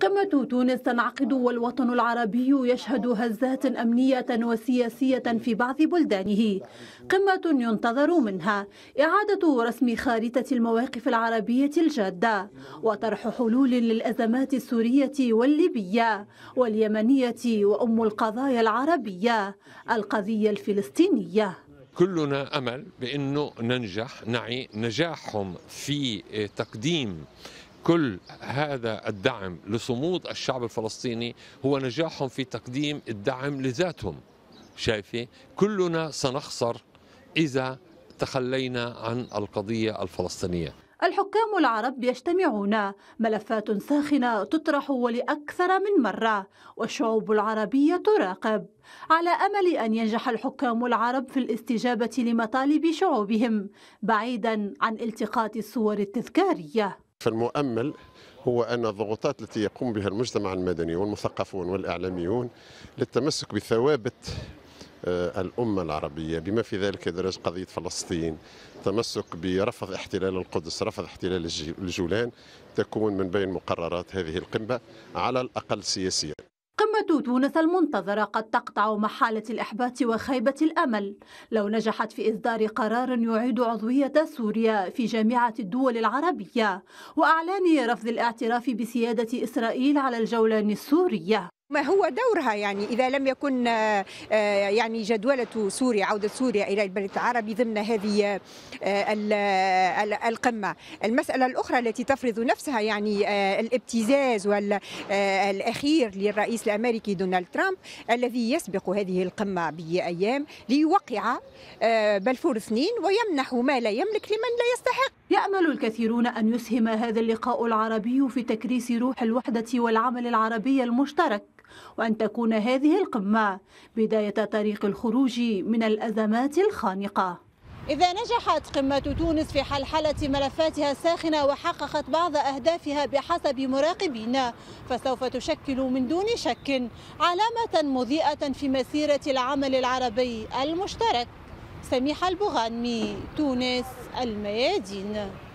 قمة تونس تنعقد والوطن العربي يشهد هزات أمنية وسياسية في بعض بلدانه قمة ينتظر منها إعادة رسم خارطة المواقف العربية الجادة وطرح حلول للأزمات السورية والليبية واليمنية وأم القضايا العربية القضية الفلسطينية كلنا أمل بأنه ننجح نعي نجاحهم في تقديم كل هذا الدعم لصمود الشعب الفلسطيني هو نجاحهم في تقديم الدعم لذاتهم شايفه كلنا سنخسر اذا تخلينا عن القضيه الفلسطينيه الحكام العرب يجتمعون ملفات ساخنة تطرح ولأكثر من مرة والشعوب العربية تراقب على أمل أن ينجح الحكام العرب في الاستجابة لمطالب شعوبهم بعيدا عن التقاط الصور التذكارية فالمؤمل هو أن الضغوطات التي يقوم بها المجتمع المدني والمثقفون والإعلاميون للتمسك بثوابت آه، الأمة العربية بما في ذلك إدراج قضية فلسطين تمسك برفض احتلال القدس رفض احتلال الجولان تكون من بين مقررات هذه القمة على الأقل سياسيا قمة تونس المنتظرة قد تقطع محالة الإحباط وخيبة الأمل لو نجحت في إصدار قرار يعيد عضوية سوريا في جامعة الدول العربية وأعلان رفض الاعتراف بسيادة إسرائيل على الجولان السورية ما هو دورها يعني إذا لم يكن آه، آه، يعني جدولة سوريا عودة سوريا إلى البلد العربي ضمن هذه آه، القمة المسألة الأخرى التي تفرض نفسها يعني الابتزاز والأخير للرئيس الأمريكي دونالد ترامب الذي يسبق هذه القمة بأيام ليوقع بلفور اثنين ويمنح ما لا يملك لمن لا يستحق يأمل الكثيرون أن يسهم هذا اللقاء العربي في تكريس روح الوحدة والعمل العربي المشترك وأن تكون هذه القمة بداية طريق الخروج من الأزمات الخانقة إذا نجحت قمة تونس في حلحلة ملفاتها الساخنة وحققت بعض أهدافها بحسب مراقبين فسوف تشكل من دون شك علامة مضيئة في مسيرة العمل العربي المشترك سميحة البغانمي تونس الميادين